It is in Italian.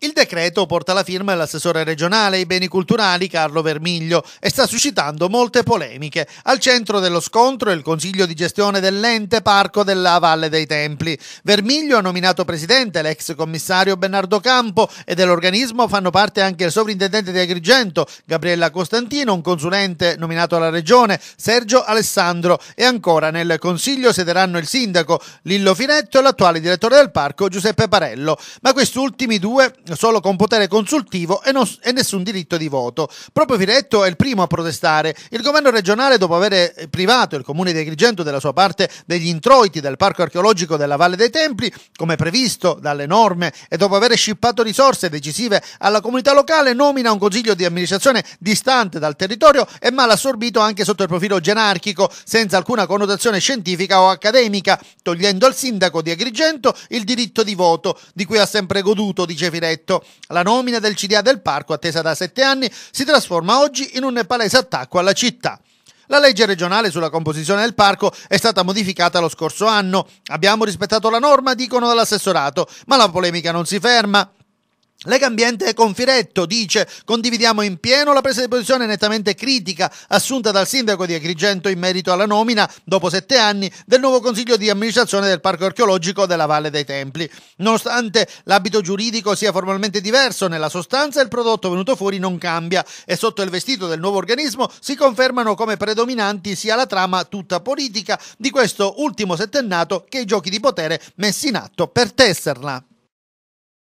Il decreto porta la firma dell'assessore regionale ai beni culturali Carlo Vermiglio e sta suscitando molte polemiche. Al centro dello scontro è il consiglio di gestione dell'ente parco della Valle dei Templi. Vermiglio ha nominato presidente l'ex commissario Bernardo Campo e dell'organismo fanno parte anche il sovrintendente di Agrigento Gabriella Costantino, un consulente nominato alla regione Sergio Alessandro e ancora nel consiglio sederanno il sindaco Lillo Finetto e l'attuale direttore del parco Giuseppe Parello. Ma questi ultimi due solo con potere consultivo e, non, e, nessun diritto di voto. Proprio Firetto è il primo a protestare. Il governo regionale, dopo aver eh, privato il comune di Agrigento della sua parte degli introiti del parco archeologico della Valle dei Templi, come previsto dalle norme, e dopo aver scippato risorse decisive alla comunità locale, nomina un consiglio di amministrazione distante dal territorio e mal assorbito anche sotto il profilo gerarchico, senza alcuna connotazione scientifica o accademica, togliendo al sindaco di Agrigento il diritto di voto di cui ha sempre goduto, dice Firetto detto. La nomina del CDA del parco, attesa da sette anni, si trasforma oggi in un palese attacco alla città. La legge regionale sulla composizione del parco è stata modificata lo scorso anno. Abbiamo rispettato la norma, dicono dall'assessorato, ma la polemica non si ferma. Lega Ambiente e Confiretto dice condividiamo in pieno la presa di posizione nettamente critica assunta dal sindaco di Agrigento in merito alla nomina, dopo sette anni, del nuovo consiglio di amministrazione del Parco Archeologico della Valle dei Templi. Nonostante l'abito giuridico sia formalmente diverso, nella sostanza il prodotto venuto fuori non cambia e sotto il vestito del nuovo organismo si confermano come predominanti sia la trama tutta politica di questo ultimo settennato che i giochi di potere messi in atto per tesserla.